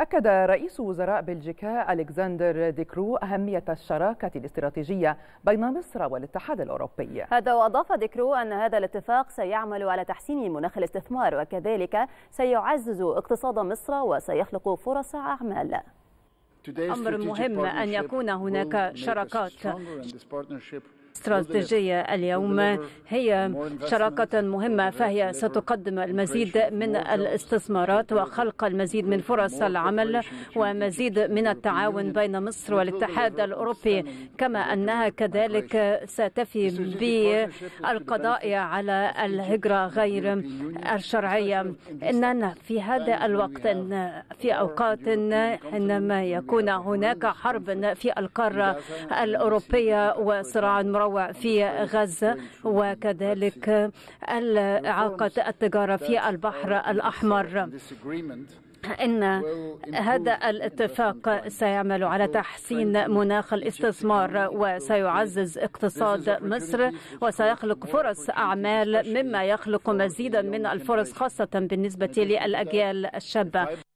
أكد رئيس وزراء بلجيكا ألكسندر ديكرو أهمية الشراكة الاستراتيجية بين مصر والاتحاد الأوروبي هذا وأضاف ديكرو أن هذا الاتفاق سيعمل على تحسين مناخ الاستثمار وكذلك سيعزز اقتصاد مصر وسيخلق فرص أعمال أمر مهم أن يكون هناك شراكات الاستراتيجية اليوم هي شراكة مهمة فهي ستقدم المزيد من الاستثمارات وخلق المزيد من فرص العمل ومزيد من التعاون بين مصر والاتحاد الأوروبي كما أنها كذلك ستفي بالقضاء على الهجرة غير الشرعية إننا في هذا الوقت في أوقات حينما يكون هناك حرب في القارة الأوروبية وصراع مربوط الروع في غزة وكذلك إعاقة التجارة في البحر الأحمر ان هذا الاتفاق سيعمل على تحسين مناخ الاستثمار وسيعزز اقتصاد مصر وسيخلق فرص اعمال مما يخلق مزيدا من الفرص خاصه بالنسبه للاجيال الشابه